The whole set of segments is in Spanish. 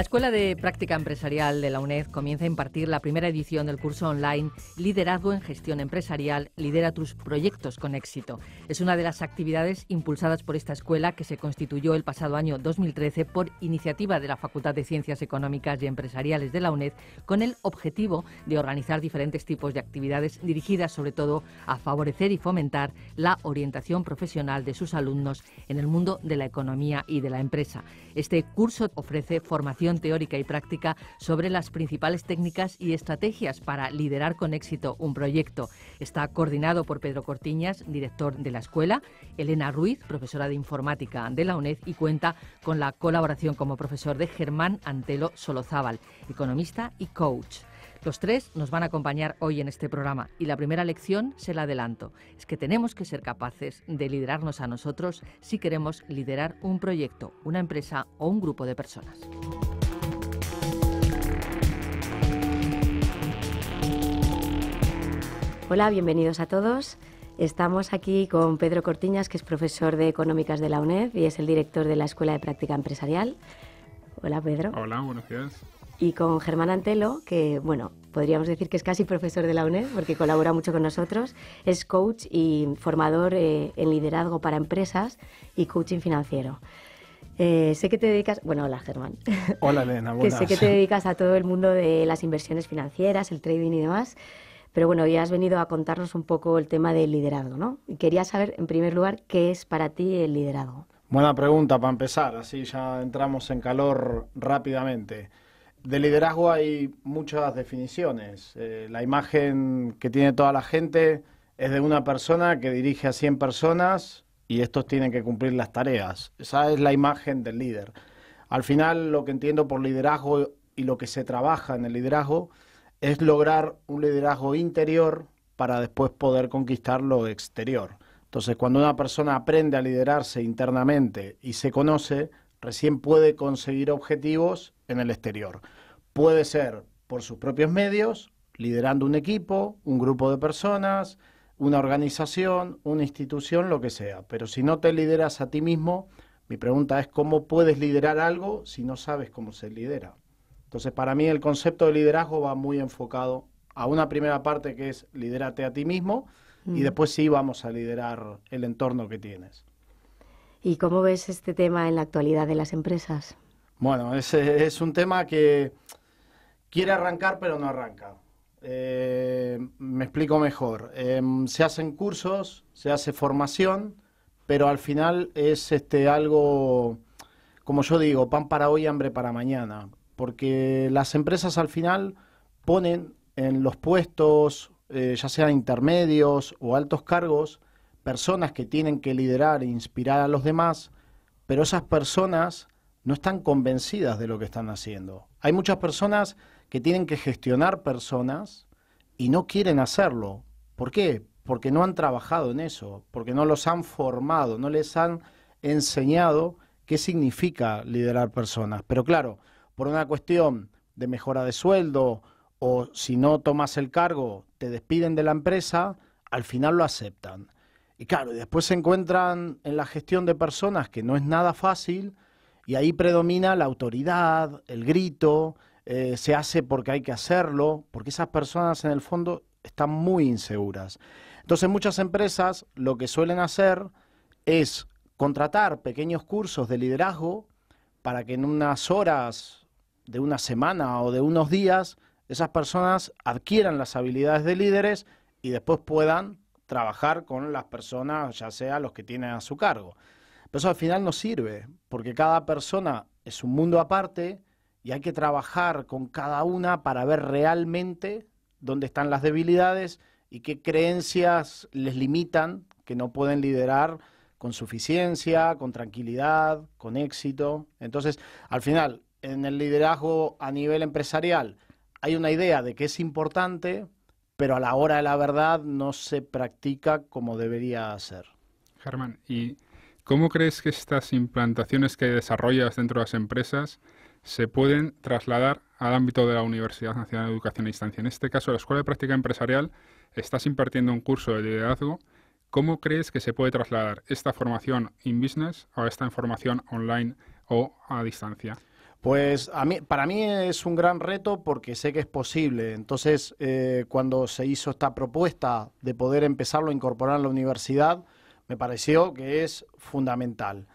La Escuela de Práctica Empresarial de la UNED comienza a impartir la primera edición del curso online Liderazgo en Gestión Empresarial, lidera tus proyectos con éxito. Es una de las actividades impulsadas por esta escuela que se constituyó el pasado año 2013 por iniciativa de la Facultad de Ciencias Económicas y Empresariales de la UNED con el objetivo de organizar diferentes tipos de actividades dirigidas sobre todo a favorecer y fomentar la orientación profesional de sus alumnos en el mundo de la economía y de la empresa. Este curso ofrece formación teórica y práctica sobre las principales técnicas y estrategias para liderar con éxito un proyecto. Está coordinado por Pedro Cortiñas, director de la escuela, Elena Ruiz, profesora de informática de la UNED y cuenta con la colaboración como profesor de Germán Antelo Solozábal, economista y coach. Los tres nos van a acompañar hoy en este programa y la primera lección se la adelanto. Es que tenemos que ser capaces de liderarnos a nosotros si queremos liderar un proyecto, una empresa o un grupo de personas. Hola, bienvenidos a todos. Estamos aquí con Pedro Cortiñas, que es profesor de Económicas de la UNED y es el director de la Escuela de Práctica Empresarial. Hola, Pedro. Hola, buenos días y con Germán Antelo, que bueno, podríamos decir que es casi profesor de la UNED porque colabora mucho con nosotros, es coach y formador eh, en liderazgo para empresas y coaching financiero. Eh, sé que te dedicas, bueno, hola Germán. Hola Elena, buenas. que sé que te dedicas a todo el mundo de las inversiones financieras, el trading y demás, pero bueno, ya has venido a contarnos un poco el tema del liderazgo, ¿no? quería saber, en primer lugar, qué es para ti el liderazgo. Buena pregunta para empezar, así ya entramos en calor rápidamente de liderazgo hay muchas definiciones. Eh, la imagen que tiene toda la gente es de una persona que dirige a 100 personas y estos tienen que cumplir las tareas. Esa es la imagen del líder. Al final lo que entiendo por liderazgo y lo que se trabaja en el liderazgo es lograr un liderazgo interior para después poder conquistar lo exterior. Entonces, cuando una persona aprende a liderarse internamente y se conoce, recién puede conseguir objetivos en el exterior. Puede ser por sus propios medios, liderando un equipo, un grupo de personas, una organización, una institución, lo que sea. Pero si no te lideras a ti mismo, mi pregunta es cómo puedes liderar algo si no sabes cómo se lidera. Entonces, para mí el concepto de liderazgo va muy enfocado a una primera parte que es lidérate a ti mismo y mm. después sí vamos a liderar el entorno que tienes. ¿Y cómo ves este tema en la actualidad de las empresas? Bueno, es, un tema que quiere arrancar pero no arranca. Eh, me explico mejor. Em, se hacen cursos, se hace formación, pero al final es este algo, como yo digo, pan para hoy, hambre para mañana. Porque las empresas al final ponen en los puestos, eh, ya sean intermedios o altos cargos, personas que tienen que liderar e inspirar a los demás, pero esas personas no están convencidas de lo que están haciendo. Hay muchas personas que tienen que gestionar personas y no quieren hacerlo. ¿Por qué? Porque no han trabajado en eso, porque no los han formado, no les han enseñado qué significa liderar personas. Pero claro, por una cuestión de mejora de sueldo o si no tomas el cargo, te despiden de la empresa, al final lo aceptan. Y claro, después se encuentran en la gestión de personas que no es nada fácil y ahí predomina la autoridad, el grito, eh, se hace porque hay que hacerlo, porque esas personas en el fondo están muy inseguras. Entonces muchas empresas lo que suelen hacer es contratar pequeños cursos de liderazgo para que en unas horas de una semana o de unos días esas personas adquieran las habilidades de líderes y después puedan trabajar con las personas, ya sea los que tienen a su cargo. Pero eso al final no sirve, porque cada persona es un mundo aparte y hay que trabajar con cada una para ver realmente dónde están las debilidades y qué creencias les limitan que no pueden liderar con suficiencia, con tranquilidad, con éxito. Entonces, al final, en el liderazgo a nivel empresarial, hay una idea de que es importante, pero a la hora de la verdad no se practica como debería ser. Germán, ¿y cómo crees que estas implantaciones que desarrollas dentro de las empresas se pueden trasladar al ámbito de la Universidad Nacional de Educación a Distancia? En este caso, la Escuela de Práctica Empresarial, estás impartiendo un curso de liderazgo. ¿Cómo crees que se puede trasladar esta formación in business a esta formación online o a distancia? Pues a mí, para mí es un gran reto porque sé que es posible. Entonces, eh, cuando se hizo esta propuesta de poder empezarlo a incorporar en la universidad, me pareció que es fundamental.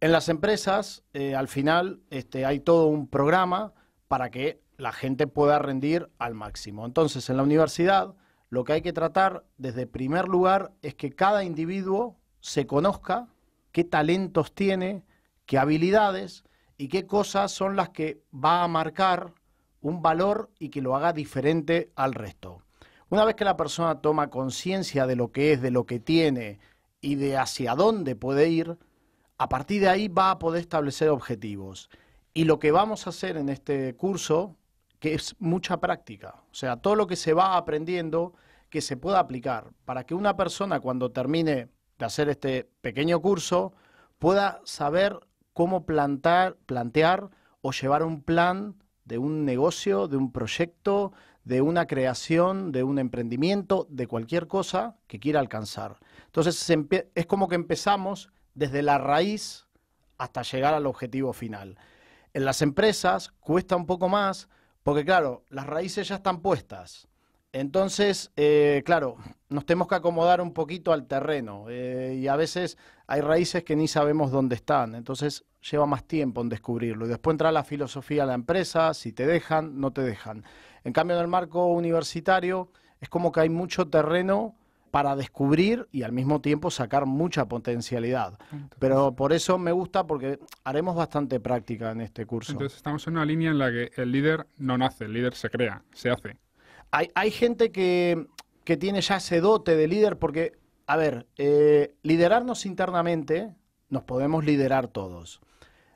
En las empresas, eh, al final, este, hay todo un programa para que la gente pueda rendir al máximo. Entonces, en la universidad, lo que hay que tratar desde primer lugar es que cada individuo se conozca qué talentos tiene, qué habilidades, y qué cosas son las que va a marcar un valor y que lo haga diferente al resto. Una vez que la persona toma conciencia de lo que es, de lo que tiene y de hacia dónde puede ir, a partir de ahí va a poder establecer objetivos. Y lo que vamos a hacer en este curso, que es mucha práctica, o sea, todo lo que se va aprendiendo que se pueda aplicar, para que una persona cuando termine de hacer este pequeño curso pueda saber cómo plantar, plantear o llevar un plan de un negocio, de un proyecto, de una creación, de un emprendimiento, de cualquier cosa que quiera alcanzar. Entonces es como que empezamos desde la raíz hasta llegar al objetivo final. En las empresas cuesta un poco más porque claro, las raíces ya están puestas. Entonces, eh, claro, nos tenemos que acomodar un poquito al terreno eh, y a veces hay raíces que ni sabemos dónde están, entonces lleva más tiempo en descubrirlo. Y después entra la filosofía de la empresa, si te dejan, no te dejan. En cambio, en el marco universitario es como que hay mucho terreno para descubrir y al mismo tiempo sacar mucha potencialidad. Pero por eso me gusta porque haremos bastante práctica en este curso. Entonces estamos en una línea en la que el líder no nace, el líder se crea, se hace. Hay, hay gente que, tiene ya ese dote de líder porque, a ver, eh, liderarnos internamente nos podemos liderar todos.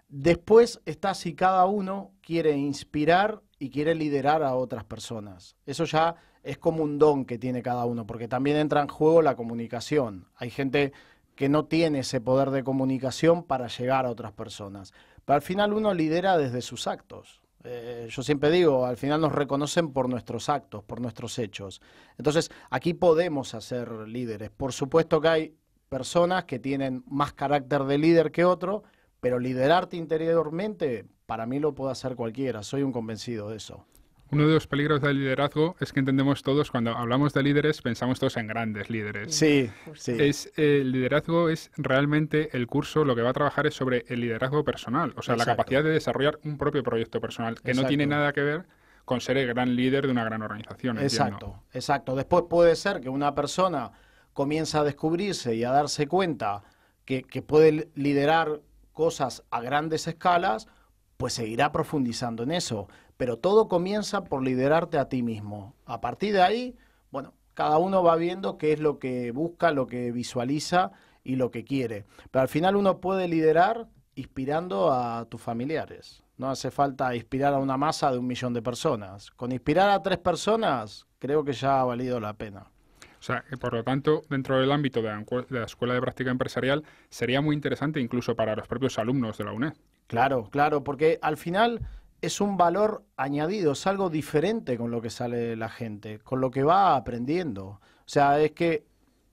Después está si cada uno quiere inspirar y quiere liderar a otras personas. Eso ya es como un don que tiene cada uno, porque también entra en juego la comunicación. Hay gente que no tiene ese poder de comunicación para llegar a otras personas. Pero al final uno lidera desde sus actos. Eh, yo siempre digo, al final nos reconocen por nuestros actos, por nuestros hechos. Entonces, aquí podemos hacer líderes. Por supuesto que hay personas que tienen más carácter de líder que otro, pero liderarte interiormente, para mí lo puede hacer cualquiera. Soy un convencido de eso. Uno de los peligros del liderazgo es que entendemos todos, cuando hablamos de líderes, pensamos todos en grandes líderes. Sí, sí. Es, el liderazgo es realmente el curso, lo que va a trabajar es sobre el liderazgo personal, o sea, la capacidad de desarrollar un propio proyecto personal, que no tiene nada que ver con ser el gran líder de una gran organización. Exacto, exacto. Después puede ser que una persona comienza a descubrirse y a darse cuenta que, puede liderar cosas a grandes escalas, pues seguirá profundizando en eso. Pero todo comienza por liderarte a ti mismo. A partir de ahí, bueno, cada uno va viendo qué es lo que busca, lo que visualiza y lo que quiere. Pero al final uno puede liderar inspirando a tus familiares. No hace falta inspirar a una masa de un millón de personas. Con inspirar a tres personas, creo que ya ha valido la pena. O sea, que eh, por lo tanto, dentro del ámbito de la Escuela de Práctica Empresarial, sería muy interesante incluso para los propios alumnos de la UNED. Claro, claro, porque al final es un valor añadido, es algo diferente con lo que sale la gente, con lo que va aprendiendo. O sea, es que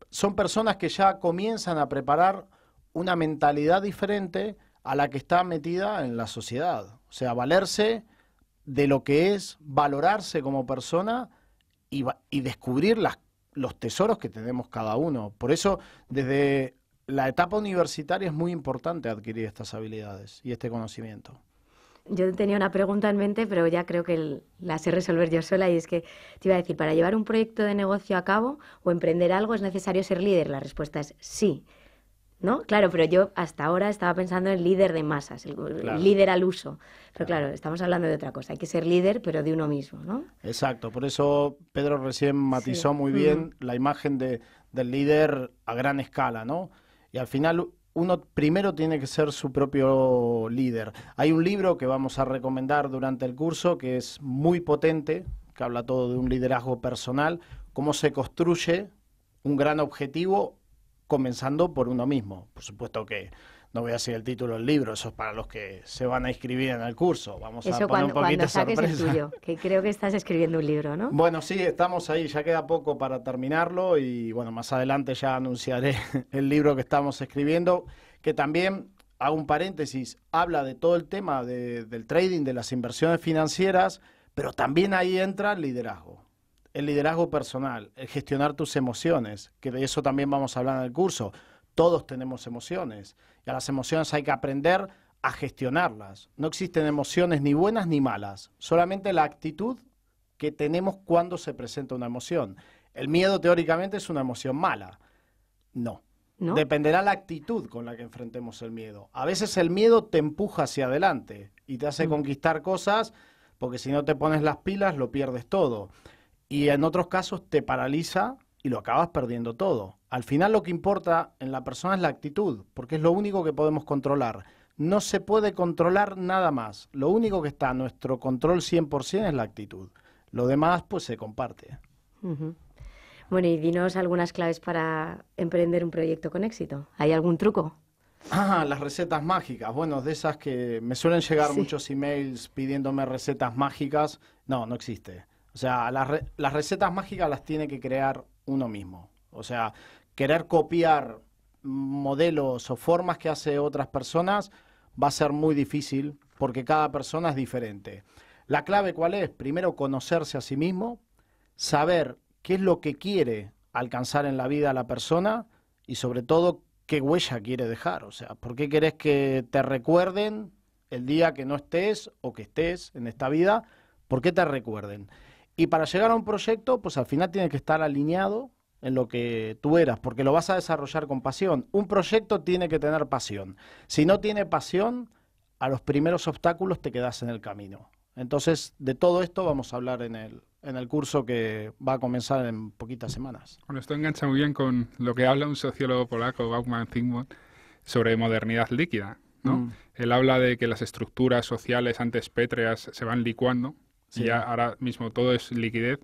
son personas que ya comienzan a preparar una mentalidad diferente a la que está metida en la sociedad. O sea, valerse de lo que es valorarse como persona y, descubrir los tesoros que tenemos cada uno. Por eso, desde la etapa universitaria es muy importante adquirir estas habilidades y este conocimiento. Yo tenía una pregunta en mente, pero ya creo que la sé resolver yo sola y es que te iba a decir, para llevar un proyecto de negocio a cabo o emprender algo es necesario ser líder. La respuesta es sí. ¿No? Claro, pero yo hasta ahora estaba pensando en líder de masas, líder al uso. Pero claro. estamos hablando de otra cosa. Hay que ser líder, pero de uno mismo, ¿no? Exacto. Por eso Pedro recién matizó muy bien la imagen de, del líder a gran escala, ¿no? Y al final uno primero tiene que ser su propio líder. Hay un libro que vamos a recomendar durante el curso que es muy potente, que habla todo de un liderazgo personal, cómo se construye un gran objetivo comenzando por uno mismo. Por supuesto que no voy a decir el título del libro, eso es para los que se van a inscribir en el curso. Vamos a poner un poquito cuando saques sorpresa. El tuyo, que creo que estás escribiendo un libro, ¿no? Bueno, sí, estamos ahí, ya queda poco para terminarlo y bueno, más adelante ya anunciaré el libro que estamos escribiendo, que también hago un paréntesis, habla de todo el tema del trading, de las inversiones financieras, pero también ahí entra el liderazgo el liderazgo personal, el gestionar tus emociones, que de eso también vamos a hablar en el curso. Todos tenemos emociones y a las emociones hay que aprender a gestionarlas. No existen emociones ni buenas ni malas, solamente la actitud que tenemos cuando se presenta una emoción. El miedo teóricamente es una emoción mala. No. Dependerá la actitud con la que enfrentemos el miedo. A veces el miedo te empuja hacia adelante y te hace mm. conquistar cosas porque si no te pones las pilas lo pierdes todo y en otros casos te paraliza y lo acabas perdiendo todo. Al final lo que importa en la persona es la actitud, porque es lo único que podemos controlar. No se puede controlar nada más. Lo único que está a nuestro control 100% es la actitud. Lo demás pues se comparte. Bueno, y dinos algunas claves para emprender un proyecto con éxito. ¿Hay algún truco? Ah, las recetas mágicas. Bueno, de esas que me suelen llegar muchos emails pidiéndome recetas mágicas. No, no existe. O sea, las, recetas mágicas las tiene que crear uno mismo. O sea, querer copiar modelos o formas que hace otras personas va a ser muy difícil porque cada persona es diferente. La clave cuál es? Primero conocerse a sí mismo, saber qué es lo que quiere alcanzar en la vida la persona y sobre todo qué huella quiere dejar. O sea, ¿por qué querés que te recuerden el día que no estés o que estés en esta vida? ¿Por qué te recuerden? Y para llegar a un proyecto, pues al final tiene que estar alineado en lo que tú eras, porque lo vas a desarrollar con pasión. Un proyecto tiene que tener pasión. Si no tiene pasión, a los primeros obstáculos te quedas en el camino. Entonces, de todo esto vamos a hablar en el, en el curso que va a comenzar en poquitas semanas. Bueno, esto engancha muy bien con lo que habla un sociólogo polaco, Bauman Zygmunt, sobre modernidad líquida. ¿no? Mm. Él habla de que las estructuras sociales antes pétreas se van licuando Sí. Ya ahora mismo todo es liquidez.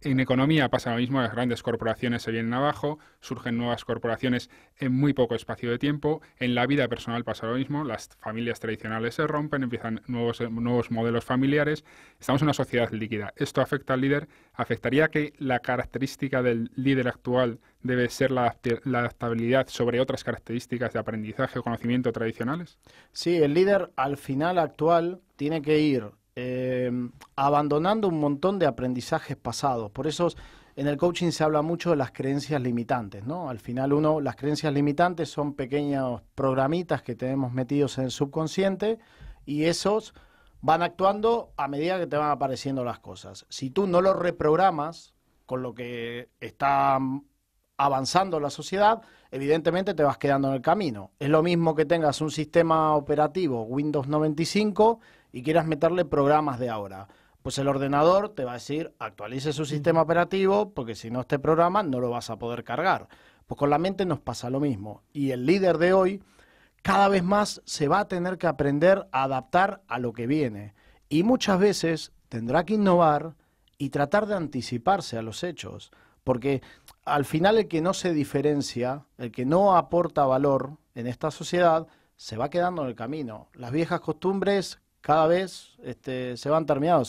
En economía pasa lo mismo, las grandes corporaciones se vienen abajo, surgen nuevas corporaciones en muy poco espacio de tiempo, en la vida personal pasa lo mismo, las familias tradicionales se rompen, empiezan nuevos, nuevos modelos familiares, estamos en una sociedad líquida. Esto afecta al líder, afectaría que la característica del líder actual debe ser la, adaptabilidad sobre otras características de aprendizaje o conocimiento tradicionales. Sí, el líder al final actual tiene que ir... Eh, Em, abandonando un montón de aprendizajes pasados. Por eso en el coaching se habla mucho de las creencias limitantes, ¿no? Al final uno, las creencias limitantes son pequeños programitas que tenemos metidos en el subconsciente y esos van actuando a medida que te van apareciendo las cosas. Si tú no lo reprogramas con lo que está avanzando la sociedad, evidentemente te vas quedando en el camino. Es lo mismo que tengas un sistema operativo Windows 95 y quieras meterle programas de ahora. Pues el ordenador te va a decir, actualice su mm. sistema operativo, porque si no este programa no lo vas a poder cargar. Pues con la mente nos pasa lo mismo. Y el líder de hoy cada vez más se va a tener que aprender a adaptar a lo que viene. Y muchas veces tendrá que innovar y tratar de anticiparse a los hechos. Porque al final el que no se diferencia, el que no aporta valor en esta sociedad, se va quedando en el camino. Las viejas costumbres cada vez este, se van terminando.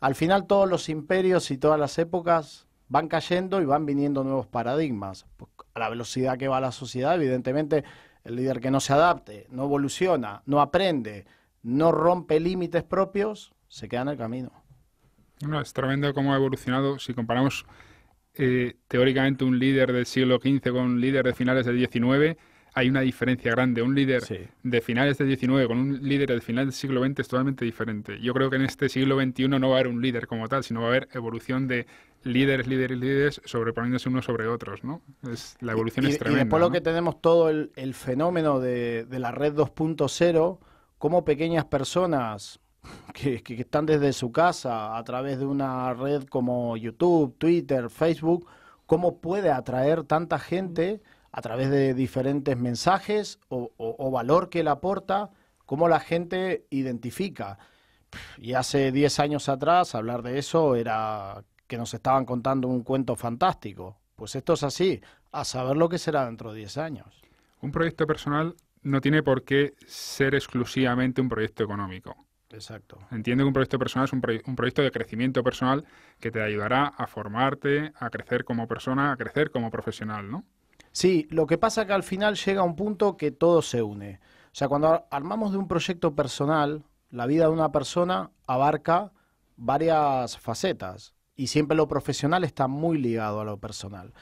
Al final todos los imperios y todas las épocas van cayendo y van viniendo nuevos paradigmas. A la velocidad que va la sociedad, evidentemente, el líder que no se adapte, no evoluciona, no aprende, no rompe límites propios, se queda en el camino. es tremendo cómo ha evolucionado. Si comparamos eh, teóricamente un líder del siglo XV con un líder de finales del XIX, hay una diferencia grande. Un líder de finales del XIX con un líder de finales del siglo XX es totalmente diferente. Yo creo que en este siglo XXI no va a haber un líder como tal, sino va a haber evolución de líderes, líderes, líderes sobreponiéndose unos sobre otros, ¿no? Es, la evolución y, es tremenda. Y después lo que tenemos todo el, fenómeno de, la red 2.0, como pequeñas personas que están desde su casa a través de una red como YouTube, Twitter, Facebook, cómo puede atraer tanta gente a través de diferentes mensajes o, valor que él aporta, cómo la gente identifica. Y hace 10 años atrás hablar de eso era que nos estaban contando un cuento fantástico. Pues esto es así, a saber lo que será dentro de 10 años. Un proyecto personal no tiene por qué ser exclusivamente un proyecto económico. Exacto. Entiendo que un proyecto personal es un, un, proyecto de crecimiento personal que te ayudará a formarte, a crecer como persona, a crecer como profesional, ¿no? Sí, lo que pasa es que al final llega un punto que todo se une. O sea, cuando armamos de un proyecto personal, la vida de una persona abarca varias facetas y siempre lo profesional está muy ligado a lo personal.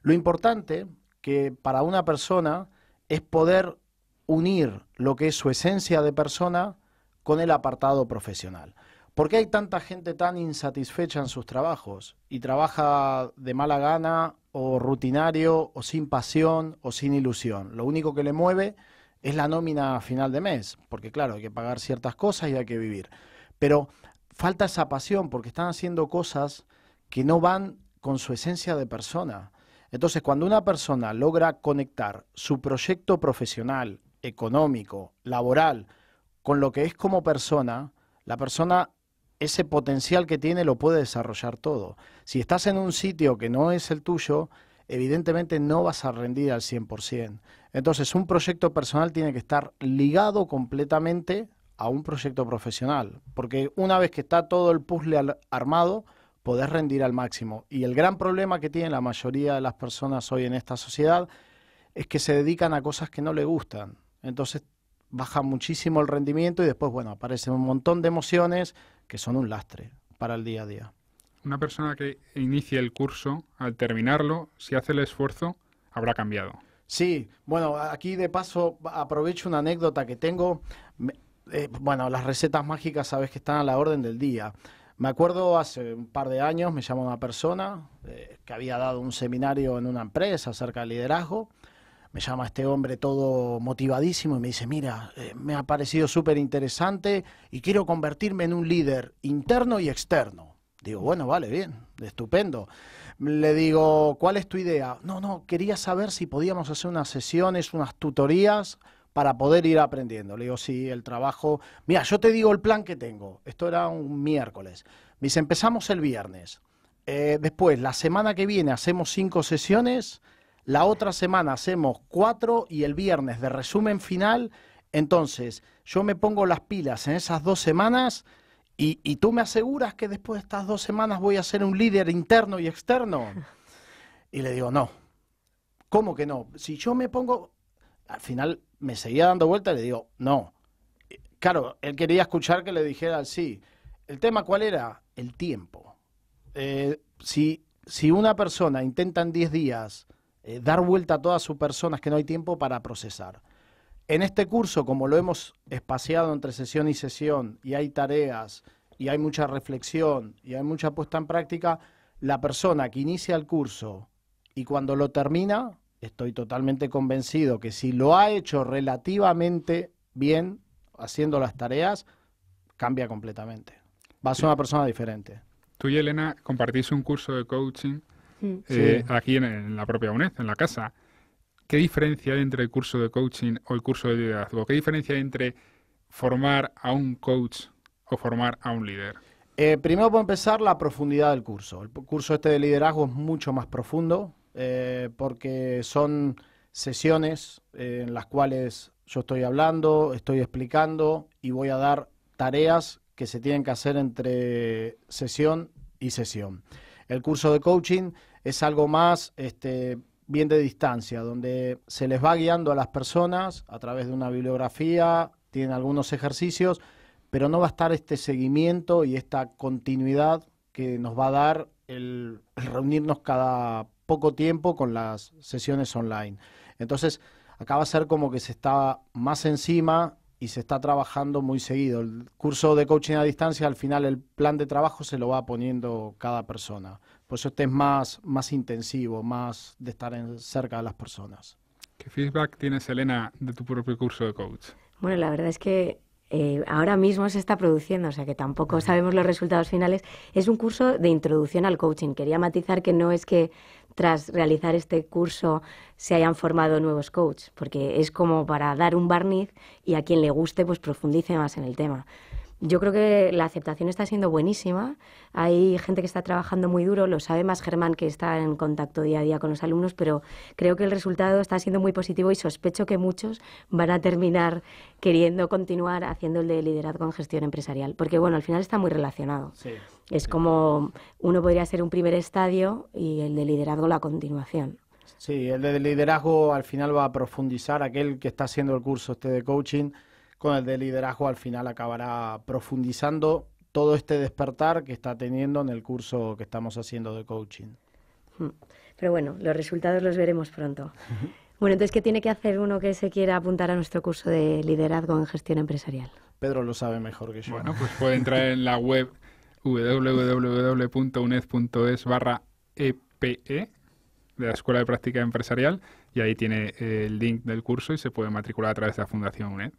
Lo importante que para una persona es poder unir lo que es su esencia de persona con el apartado profesional. ¿Por qué hay tanta gente tan insatisfecha en sus trabajos y trabaja de mala gana o rutinario o sin pasión o sin ilusión. Lo único que le mueve es la nómina a final de mes, porque claro, hay que pagar ciertas cosas y hay que vivir. Pero falta esa pasión porque están haciendo cosas que no van con su esencia de persona. Entonces, cuando una persona logra conectar su proyecto profesional, económico, laboral, con lo que es como persona, la persona ese potencial que tiene lo puede desarrollar todo. Si estás en un sitio que no es el tuyo, evidentemente no vas a rendir al 100%. Entonces, un proyecto personal tiene que estar ligado completamente a un proyecto profesional, porque una vez que está todo el puzzle armado, podés rendir al máximo. Y el gran problema que tienen la mayoría de las personas hoy en esta sociedad es que se dedican a cosas que no les gustan. Entonces baja muchísimo el rendimiento y después, bueno, aparecen un montón de emociones, que son un lastre para el día a día. Una persona que inicie el curso, al terminarlo, si hace el esfuerzo, habrá cambiado. Sí, bueno, aquí de paso aprovecho una anécdota que tengo. Eh, bueno, las recetas mágicas sabes que están a la orden del día. Me acuerdo hace un par de años me llamó una persona eh, que había dado un seminario en una empresa acerca del liderazgo me llama este hombre todo motivadísimo y me dice, mira, eh, me ha parecido súper interesante y quiero convertirme en un líder interno y externo. Digo, bueno, vale, bien, estupendo. Le digo, ¿cuál es tu idea? No, no, quería saber si podíamos hacer unas sesiones, unas tutorías para poder ir aprendiendo. Le digo, sí, el trabajo. Mira, yo te digo el plan que tengo. Esto era un miércoles. Me dice, empezamos el viernes. Eh, después, la semana que viene hacemos cinco sesiones la otra semana hacemos cuatro y el viernes de resumen final. Entonces, yo me pongo las pilas en esas dos semanas. Y, tú me aseguras que después de estas dos semanas voy a ser un líder interno y externo. Y le digo, no. ¿Cómo que no? Si yo me pongo. Al final me seguía dando vuelta y le digo, no. Claro, él quería escuchar que le dijera sí. ¿El tema cuál era? El tiempo. Eh, si, si una persona intenta en 10 días eh, dar vuelta a todas sus personas que no hay tiempo para procesar. En este curso, como lo hemos espaciado entre sesión y sesión, y hay tareas, y hay mucha reflexión, y hay mucha puesta en práctica, la persona que inicia el curso y cuando lo termina, estoy totalmente convencido que si lo ha hecho relativamente bien, haciendo las tareas, cambia completamente. Va a ser una persona diferente. Tú y Elena compartís un curso de coaching Mm. Eh, aquí en, la propia UNED, en la casa. ¿Qué diferencia hay entre el curso de coaching o el curso de liderazgo? ¿Qué diferencia hay entre formar a un coach o formar a un líder? Eh, primero, puedo empezar, la profundidad del curso. El curso este de liderazgo es mucho más profundo eh, porque son sesiones eh, en las cuales yo estoy hablando, estoy explicando y voy a dar tareas que se tienen que hacer entre sesión y sesión. El curso de coaching es algo más este, bien de distancia, donde se les va guiando a las personas a través de una bibliografía, tienen algunos ejercicios, pero no va a estar este seguimiento y esta continuidad que nos va a dar el, el reunirnos cada poco tiempo con las sesiones online. Entonces, acá va a ser como que se está más encima y se está trabajando muy seguido. El curso de coaching a distancia, al final el plan de trabajo se lo va poniendo cada persona. Por eso este es más, más intensivo, más de estar en, cerca de las personas. ¿Qué feedback tienes, Elena, de tu propio curso de coach? Bueno, la verdad es que eh, ahora mismo se está produciendo, o sea que tampoco sabemos los resultados finales. Es un curso de introducción al coaching. Quería matizar que no es que tras realizar este curso se hayan formado nuevos coaches, porque es como para dar un barniz y a quien le guste pues profundice más en el tema yo creo que la aceptación está siendo buenísima. Hay gente que está trabajando muy duro, lo sabe más Germán que está en contacto día a día con los alumnos, pero creo que el resultado está siendo muy positivo y sospecho que muchos van a terminar queriendo continuar haciendo el de liderazgo en gestión empresarial, porque bueno, al final está muy relacionado. es como uno podría ser un primer estadio y el de liderazgo la continuación. Sí, el de liderazgo al final va a profundizar aquel que está haciendo el curso este de coaching con el de liderazgo al final acabará profundizando todo este despertar que está teniendo en el curso que estamos haciendo de coaching. Hmm. Pero bueno, los resultados los veremos pronto. Bueno, entonces, ¿qué tiene que hacer uno que se quiera apuntar a nuestro curso de liderazgo en gestión empresarial? Pedro lo sabe mejor que yo. Bueno, pues puede entrar en la web www.uned.es barra EPE e de la Escuela de Práctica Empresarial y ahí tiene eh, el link del curso y se puede matricular a través de la Fundación UNED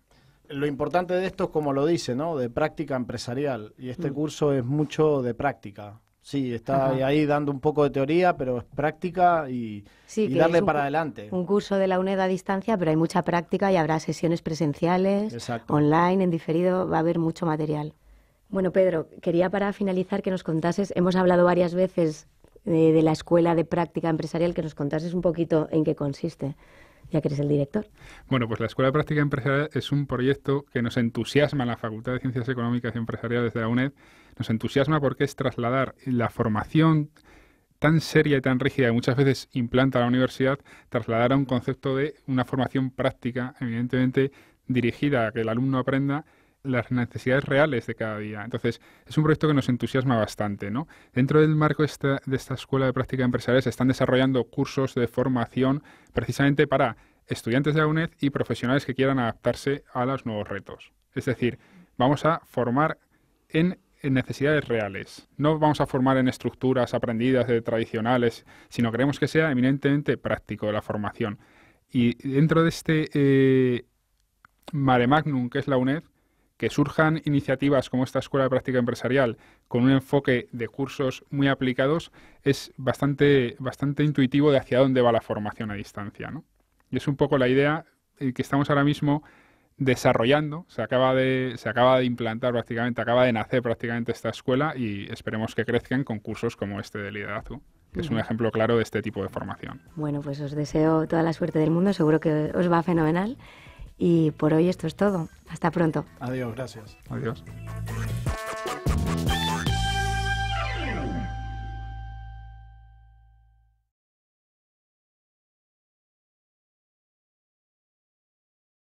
lo importante de esto es como lo dice, ¿no? De práctica empresarial. Y este mm. curso es mucho de práctica. Sí, está ahí dando un poco de teoría, pero es práctica y, darle para adelante. Un curso de la UNED a distancia, pero hay mucha práctica y habrá sesiones presenciales, online, en diferido, va a haber mucho material. Bueno, Pedro, quería para finalizar que nos contases, hemos hablado varias veces eh, de la escuela de práctica empresarial, que nos contases un poquito en qué consiste ya que eres el director. Bueno, pues la Escuela de Práctica Empresarial es un proyecto que nos entusiasma en la Facultad de Ciencias Económicas y Empresariales de la UNED. Nos entusiasma porque es trasladar la formación tan seria y tan rígida que muchas veces implanta la universidad, trasladar a un concepto de una formación práctica, evidentemente dirigida a que el alumno aprenda las necesidades reales de cada día. Entonces, es un proyecto que nos entusiasma bastante. ¿no? Dentro del marco de esta Escuela de Práctica Empresarial se están desarrollando cursos de formación precisamente para estudiantes de la UNED y profesionales que quieran adaptarse a los nuevos retos. Es decir, vamos a formar en, necesidades reales. No vamos a formar en estructuras aprendidas de tradicionales, sino queremos que sea eminentemente práctico la formación. Y dentro de este eh, mare magnum que es la UNED, que surjan iniciativas como esta Escuela de Práctica Empresarial con un enfoque de cursos muy aplicados es bastante, bastante intuitivo de hacia dónde va la formación a distancia. ¿no? Y es un poco la idea eh, que estamos ahora mismo desarrollando, se acaba, de, se acaba de implantar prácticamente, acaba de nacer prácticamente esta escuela y esperemos que crezcan con cursos como este de liderazgo que es un ejemplo claro de este tipo de formación. Bueno, pues os deseo toda la suerte del mundo, seguro que os va fenomenal y por hoy esto es todo. Hasta pronto. Adiós, gracias. Adiós.